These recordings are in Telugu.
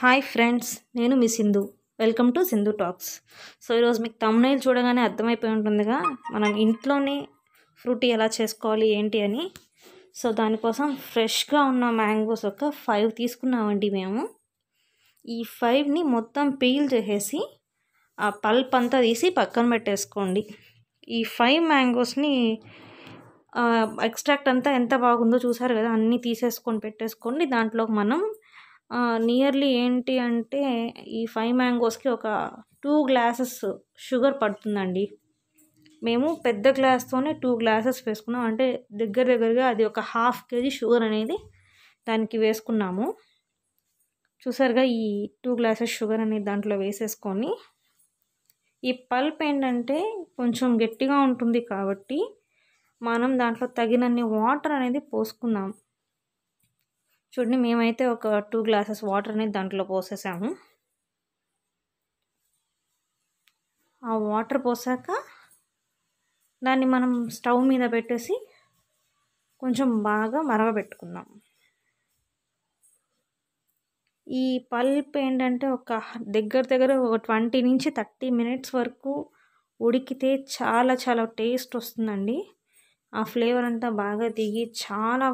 హాయ్ ఫ్రెండ్స్ నేను మీ Sindhu welcome to Sindhu talks so ఈరోజు మీకు తమ్నైల్ చూడగానే అర్థమైపోయి ఉంటుందిగా మనం ఇంట్లోనే ఫ్రూటీ ఎలా చేసుకోవాలి ఏంటి అని సో దానికోసం ఫ్రెష్గా ఉన్న మ్యాంగోస్ ఒక ఫైవ్ తీసుకున్నామండి మేము ఈ ఫైవ్ని మొత్తం పీల్ చేసేసి ఆ పల్ప్ అంతా తీసి పక్కన పెట్టేసుకోండి ఈ ఫైవ్ మ్యాంగోస్ని ఎక్స్ట్రాక్ట్ అంతా ఎంత బాగుందో చూసారు కదా అన్నీ తీసేసుకొని పెట్టేసుకోండి దాంట్లో మనం నియర్లీ ఏంటి అంటే ఈ ఫైవ్ మ్యాంగోస్కి ఒక టూ గ్లాసెస్ షుగర్ పడుతుందండి మేము పెద్ద గ్లాస్తోనే టూ గ్లాసెస్ వేసుకున్నాం అంటే దగ్గర దగ్గరగా అది ఒక హాఫ్ కేజీ షుగర్ అనేది దానికి వేసుకున్నాము చూసారుగా ఈ టూ గ్లాసెస్ షుగర్ అనేది దాంట్లో వేసేసుకొని ఈ పల్ప్ ఏంటంటే కొంచెం గట్టిగా ఉంటుంది కాబట్టి మనం దాంట్లో తగినన్ని వాటర్ అనేది పోసుకుందాం చూడండి మేమైతే ఒక టూ గ్లాసెస్ వాటర్ అనేది దాంట్లో పోసేసాము ఆ వాటర్ పోసాక దాన్ని మనం స్టవ్ మీద పెట్టేసి కొంచెం బాగా మరగబెట్టుకుందాం ఈ పల్ప్ ఏంటంటే ఒక దగ్గర దగ్గర ఒక ట్వంటీ నుంచి థర్టీ మినిట్స్ వరకు ఉడికితే చాలా చాలా టేస్ట్ వస్తుందండి ఆ ఫ్లేవర్ అంతా బాగా దిగి చాలా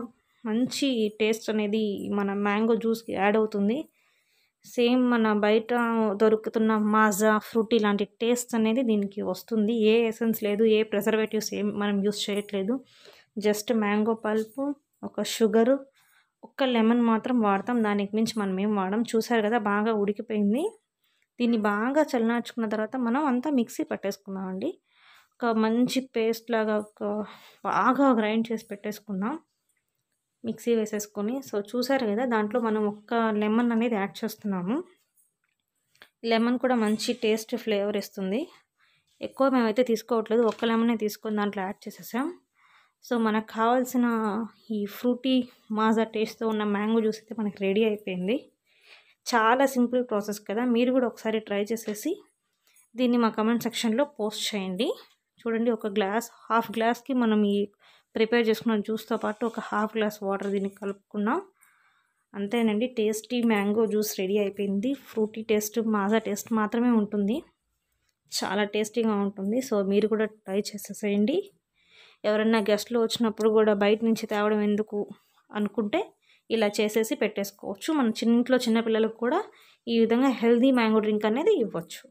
మంచి టేస్ట్ అనేది మన మ్యాంగో జ్యూస్కి యాడ్ అవుతుంది సేమ్ మన బయట దొరుకుతున్న మాజా ఫ్రూట్ ఇలాంటి టేస్ట్ అనేది దీనికి వస్తుంది ఏ ఎసెన్స్ లేదు ఏ ప్రిజర్వేటివ్స్ ఏం మనం యూస్ చేయట్లేదు జస్ట్ మ్యాంగో పల్పు ఒక షుగరు ఒక్క లెమన్ మాత్రం వాడతాం దానికి మించి మనం ఏం వాడడం చూసారు కదా బాగా ఉడికిపోయింది దీన్ని బాగా చల్లనార్చుకున్న తర్వాత మనం అంతా మిక్సీ పట్టేసుకుందాం ఒక మంచి పేస్ట్ లాగా ఒక బాగా గ్రైండ్ చేసి పెట్టేసుకుందాం మిక్సీ వేసేసుకొని సో చూసారు కదా దాంట్లో మనం ఒక్క లెమన్ అనేది యాడ్ చేస్తున్నాము లెమన్ కూడా మంచి టేస్ట్ ఫ్లేవర్ ఇస్తుంది ఎక్కువ మేమైతే తీసుకోవట్లేదు ఒక్క లెమనే తీసుకొని దాంట్లో యాడ్ చేసేసాం సో మనకు కావాల్సిన ఈ ఫ్రూటీ మాజా టేస్ట్తో ఉన్న మ్యాంగో జ్యూస్ అయితే మనకి రెడీ అయిపోయింది చాలా సింపుల్ ప్రాసెస్ కదా మీరు కూడా ఒకసారి ట్రై చేసేసి దీన్ని మా కమెంట్ సెక్షన్లో పోస్ట్ చేయండి చూడండి ఒక గ్లాస్ హాఫ్ గ్లాస్కి మనం ఈ ప్రిపేర్ చేసుకున్న జ్యూస్తో పాటు ఒక హాఫ్ గ్లాస్ వాటర్ దీనికి కలుపుకున్నాం అంతేనండి టేస్టీ మ్యాంగో జ్యూస్ రెడీ అయిపోయింది ఫ్రూటీ టేస్ట్ మాజా టేస్ట్ మాత్రమే ఉంటుంది చాలా టేస్టీగా ఉంటుంది సో మీరు కూడా ట్రై చేసేసేయండి ఎవరన్నా గెస్ట్లు వచ్చినప్పుడు కూడా బయట నుంచి తేవడం ఎందుకు అనుకుంటే ఇలా చేసేసి పెట్టేసుకోవచ్చు మన చిన్నింట్లో ఇంట్లో చిన్నపిల్లలకు కూడా ఈ విధంగా హెల్దీ మ్యాంగో డ్రింక్ అనేది ఇవ్వచ్చు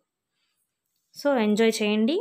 సో ఎంజాయ్ చేయండి